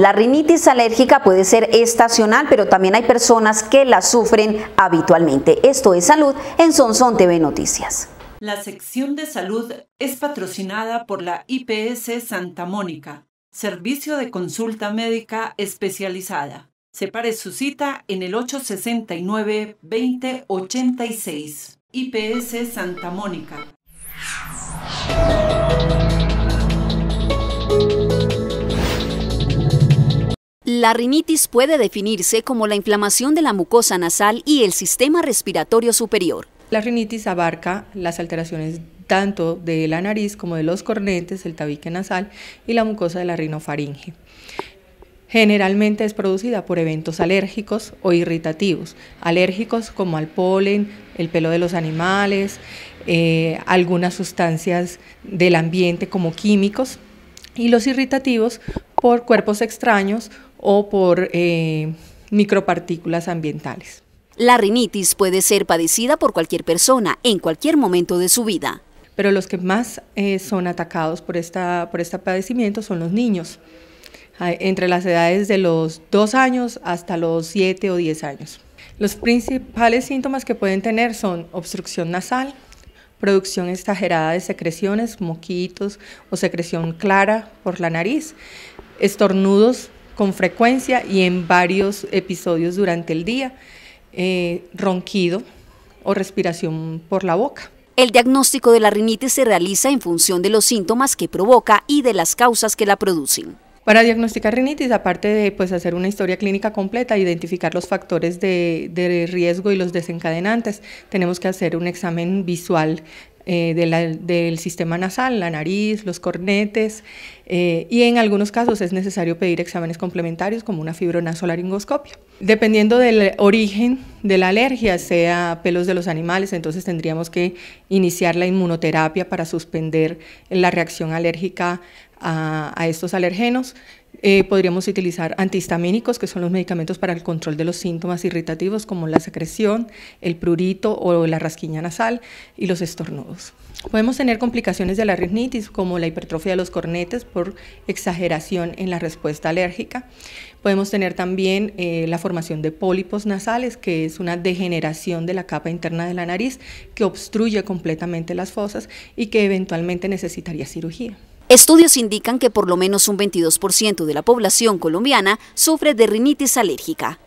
La rinitis alérgica puede ser estacional, pero también hay personas que la sufren habitualmente. Esto es Salud en Sonson TV Noticias. La sección de salud es patrocinada por la IPS Santa Mónica, servicio de consulta médica especializada. Separe su cita en el 869-2086. IPS Santa Mónica. La rinitis puede definirse como la inflamación de la mucosa nasal y el sistema respiratorio superior. La rinitis abarca las alteraciones tanto de la nariz como de los cornetes, el tabique nasal y la mucosa de la rinofaringe. Generalmente es producida por eventos alérgicos o irritativos, alérgicos como al polen, el pelo de los animales, eh, algunas sustancias del ambiente como químicos y los irritativos por cuerpos extraños o por eh, micropartículas ambientales. La rinitis puede ser padecida por cualquier persona en cualquier momento de su vida. Pero los que más eh, son atacados por, esta, por este padecimiento son los niños, ah, entre las edades de los 2 años hasta los 7 o 10 años. Los principales síntomas que pueden tener son obstrucción nasal, producción exagerada de secreciones, moquitos o secreción clara por la nariz, estornudos con frecuencia y en varios episodios durante el día, eh, ronquido o respiración por la boca. El diagnóstico de la rinitis se realiza en función de los síntomas que provoca y de las causas que la producen. Para diagnosticar rinitis, aparte de pues, hacer una historia clínica completa, identificar los factores de, de riesgo y los desencadenantes, tenemos que hacer un examen visual eh, del sistema nasal, la nariz, los cornetes, eh, y en algunos casos es necesario pedir exámenes complementarios como una fibronasolaringoscopia. Dependiendo del origen de la alergia, sea pelos de los animales, entonces tendríamos que iniciar la inmunoterapia para suspender la reacción alérgica a, a estos alergenos. Eh, podríamos utilizar antihistamínicos, que son los medicamentos para el control de los síntomas irritativos, como la secreción, el prurito o la rasquiña nasal y los estornudos. Podemos tener complicaciones de la rinitis, como la hipertrofia de los cornetes por exageración en la respuesta alérgica. Podemos tener también eh, la formación de pólipos nasales, que es una degeneración de la capa interna de la nariz que obstruye completamente las fosas y que eventualmente necesitaría cirugía. Estudios indican que por lo menos un 22% de la población colombiana sufre de rinitis alérgica.